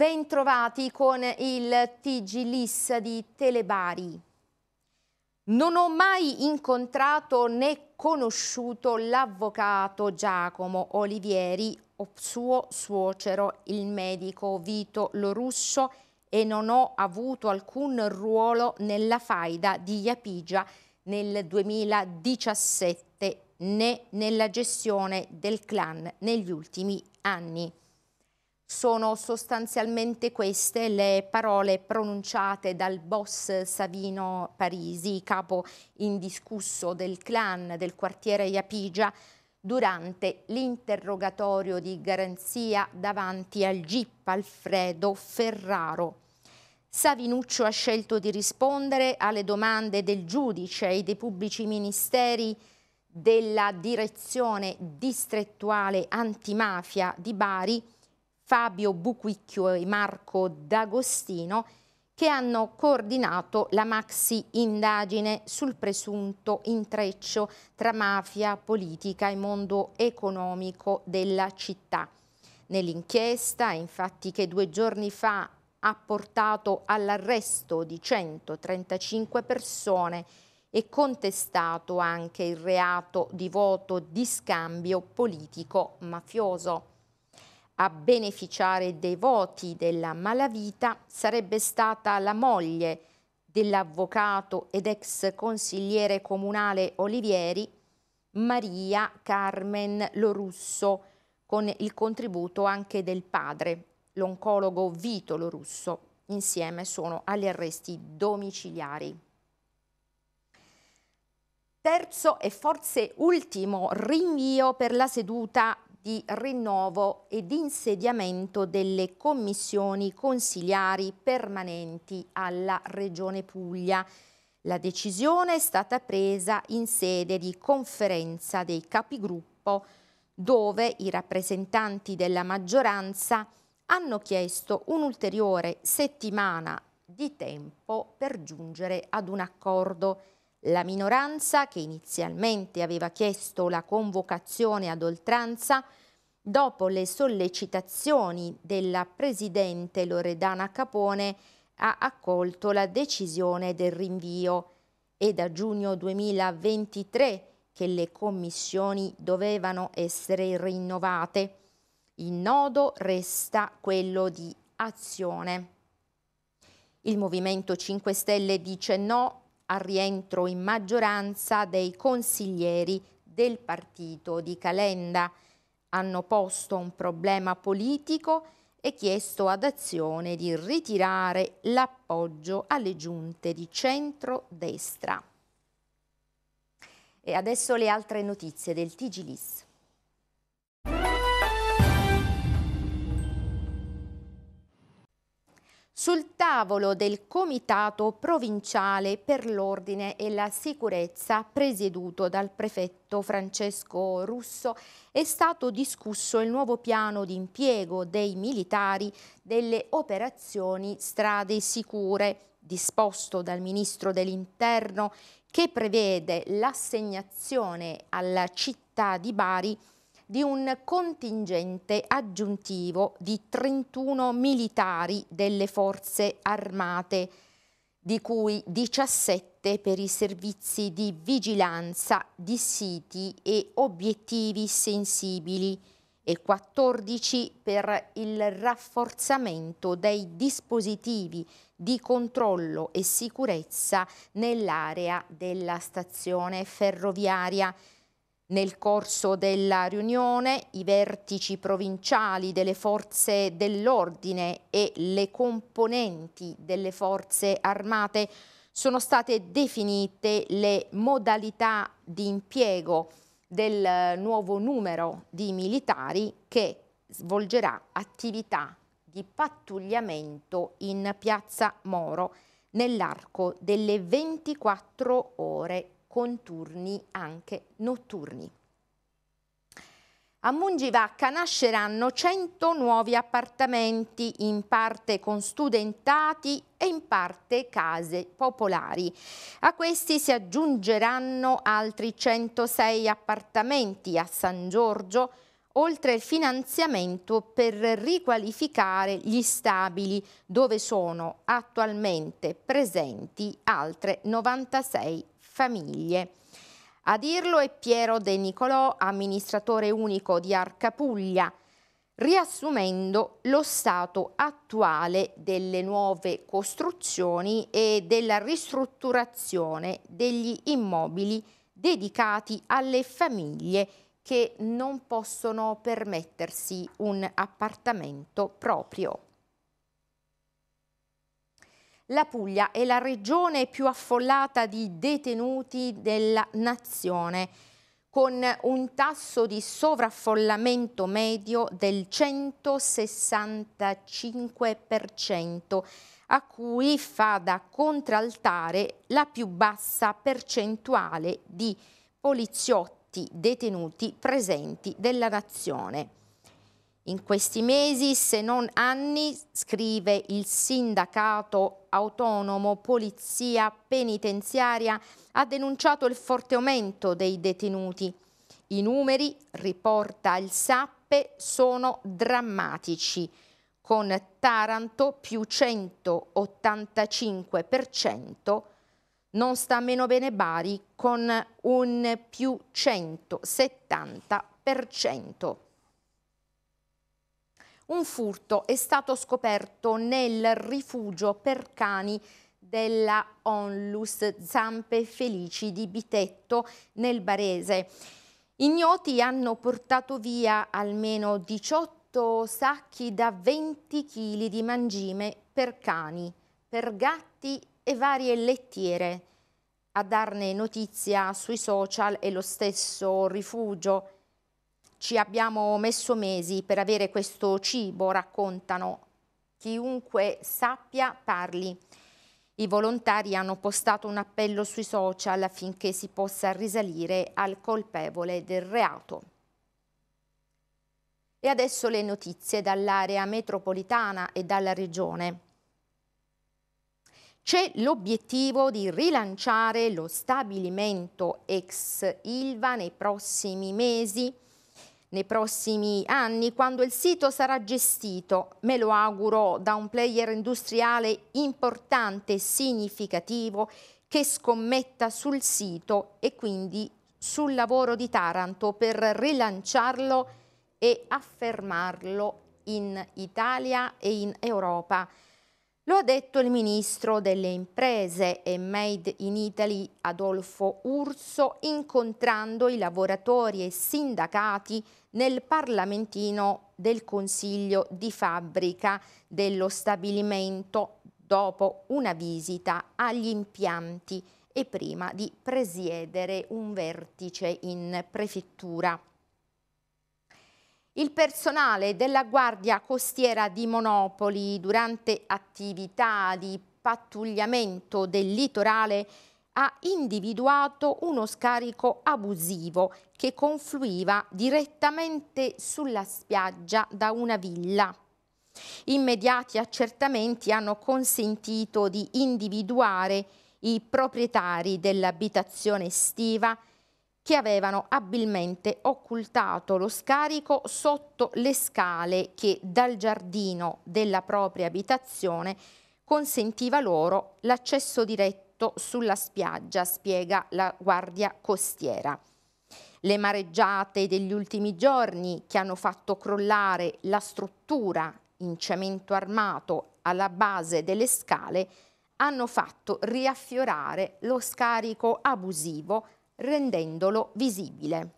Bentrovati con il TG Liss di Telebari. Non ho mai incontrato né conosciuto l'avvocato Giacomo Olivieri, o suo suocero, il medico Vito Lorusso, e non ho avuto alcun ruolo nella faida di Iapigia nel 2017 né nella gestione del clan negli ultimi anni. Sono sostanzialmente queste le parole pronunciate dal boss Savino Parisi, capo indiscusso del clan del quartiere Iapigia, durante l'interrogatorio di garanzia davanti al GIP Alfredo Ferraro. Savinuccio ha scelto di rispondere alle domande del giudice e dei pubblici ministeri della direzione distrettuale antimafia di Bari, Fabio Buquicchio e Marco D'Agostino che hanno coordinato la maxi indagine sul presunto intreccio tra mafia, politica e mondo economico della città. Nell'inchiesta, infatti, che due giorni fa ha portato all'arresto di 135 persone e contestato anche il reato di voto di scambio politico-mafioso. A beneficiare dei voti della malavita sarebbe stata la moglie dell'avvocato ed ex consigliere comunale Olivieri, Maria Carmen Lorusso, con il contributo anche del padre, l'oncologo Vito Lorusso. Insieme sono agli arresti domiciliari. Terzo e forse ultimo rinvio per la seduta di rinnovo ed insediamento delle commissioni consigliari permanenti alla Regione Puglia. La decisione è stata presa in sede di conferenza dei capigruppo dove i rappresentanti della maggioranza hanno chiesto un'ulteriore settimana di tempo per giungere ad un accordo. La minoranza, che inizialmente aveva chiesto la convocazione ad oltranza, dopo le sollecitazioni della presidente Loredana Capone, ha accolto la decisione del rinvio. È da giugno 2023 che le commissioni dovevano essere rinnovate. Il nodo resta quello di azione. Il Movimento 5 Stelle dice no al rientro in maggioranza dei consiglieri del partito di Calenda. Hanno posto un problema politico e chiesto ad Azione di ritirare l'appoggio alle giunte di centro-destra. E adesso le altre notizie del Tigilis. sul tavolo del Comitato Provinciale per l'Ordine e la Sicurezza presieduto dal prefetto Francesco Russo è stato discusso il nuovo piano di impiego dei militari delle operazioni strade sicure disposto dal Ministro dell'Interno che prevede l'assegnazione alla città di Bari di un contingente aggiuntivo di 31 militari delle forze armate, di cui 17 per i servizi di vigilanza di siti e obiettivi sensibili e 14 per il rafforzamento dei dispositivi di controllo e sicurezza nell'area della stazione ferroviaria. Nel corso della riunione i vertici provinciali delle forze dell'ordine e le componenti delle forze armate sono state definite le modalità di impiego del eh, nuovo numero di militari che svolgerà attività di pattugliamento in Piazza Moro nell'arco delle 24 ore conturni anche notturni. A Mungivacca nasceranno 100 nuovi appartamenti, in parte con studentati e in parte case popolari. A questi si aggiungeranno altri 106 appartamenti a San Giorgio, oltre il finanziamento per riqualificare gli stabili dove sono attualmente presenti altre 96 famiglie. A dirlo è Piero De Nicolò, amministratore unico di Arca Puglia, riassumendo lo stato attuale delle nuove costruzioni e della ristrutturazione degli immobili dedicati alle famiglie che non possono permettersi un appartamento proprio. La Puglia è la regione più affollata di detenuti della nazione, con un tasso di sovraffollamento medio del 165%, a cui fa da contraltare la più bassa percentuale di poliziotti detenuti presenti della nazione. In questi mesi, se non anni, scrive il sindacato autonomo Polizia Penitenziaria, ha denunciato il forte aumento dei detenuti. I numeri, riporta il Sappe, sono drammatici, con Taranto più 185%, non sta meno bene Bari con un più 170%. Un furto è stato scoperto nel rifugio per cani della Onlus Zampe Felici di Bitetto nel Barese. Ignoti hanno portato via almeno 18 sacchi da 20 kg di mangime per cani, per gatti e varie lettiere. A darne notizia sui social è lo stesso rifugio ci abbiamo messo mesi per avere questo cibo, raccontano. Chiunque sappia parli. I volontari hanno postato un appello sui social affinché si possa risalire al colpevole del reato. E adesso le notizie dall'area metropolitana e dalla regione. C'è l'obiettivo di rilanciare lo stabilimento ex Ilva nei prossimi mesi nei prossimi anni quando il sito sarà gestito, me lo auguro, da un player industriale importante e significativo che scommetta sul sito e quindi sul lavoro di Taranto per rilanciarlo e affermarlo in Italia e in Europa. Lo ha detto il ministro delle imprese e Made in Italy Adolfo Urso incontrando i lavoratori e sindacati nel parlamentino del Consiglio di fabbrica dello stabilimento dopo una visita agli impianti e prima di presiedere un vertice in prefettura. Il personale della Guardia Costiera di Monopoli durante attività di pattugliamento del litorale ha individuato uno scarico abusivo che confluiva direttamente sulla spiaggia da una villa. Immediati accertamenti hanno consentito di individuare i proprietari dell'abitazione estiva che avevano abilmente occultato lo scarico sotto le scale che dal giardino della propria abitazione consentiva loro l'accesso diretto morto sulla spiaggia, spiega la Guardia Costiera. Le mareggiate degli ultimi giorni che hanno fatto crollare la struttura in cemento armato alla base delle scale hanno fatto riaffiorare lo scarico abusivo rendendolo visibile.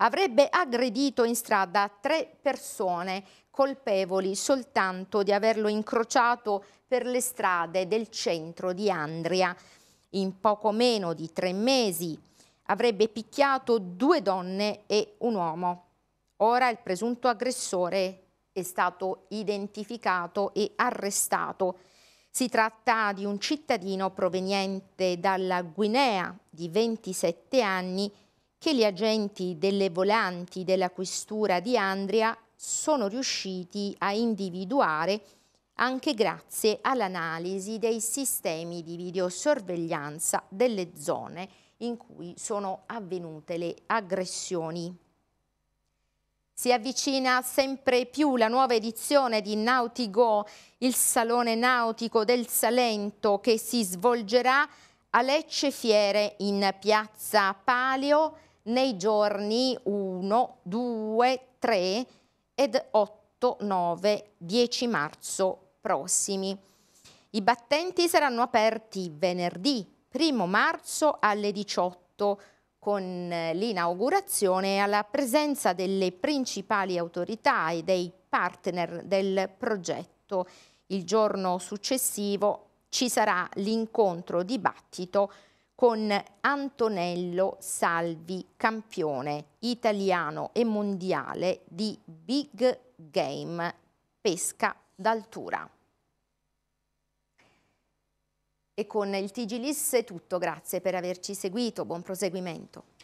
Avrebbe aggredito in strada tre persone colpevoli soltanto di averlo incrociato per le strade del centro di Andria. In poco meno di tre mesi avrebbe picchiato due donne e un uomo. Ora il presunto aggressore è stato identificato e arrestato. Si tratta di un cittadino proveniente dalla Guinea di 27 anni che gli agenti delle volanti della questura di Andria sono riusciti a individuare anche grazie all'analisi dei sistemi di videosorveglianza delle zone in cui sono avvenute le aggressioni. Si avvicina sempre più la nuova edizione di Nautigo, il salone nautico del Salento che si svolgerà a Lecce Fiere in piazza Palio nei giorni 1, 2, 3 ed 8, 9, 10 marzo prossimi. I battenti saranno aperti venerdì 1 marzo alle 18 con eh, l'inaugurazione alla presenza delle principali autorità e dei partner del progetto. Il giorno successivo ci sarà l'incontro dibattito con Antonello Salvi, campione italiano e mondiale di Big Game Pesca d'altura. E con il Tigilis è tutto, grazie per averci seguito, buon proseguimento.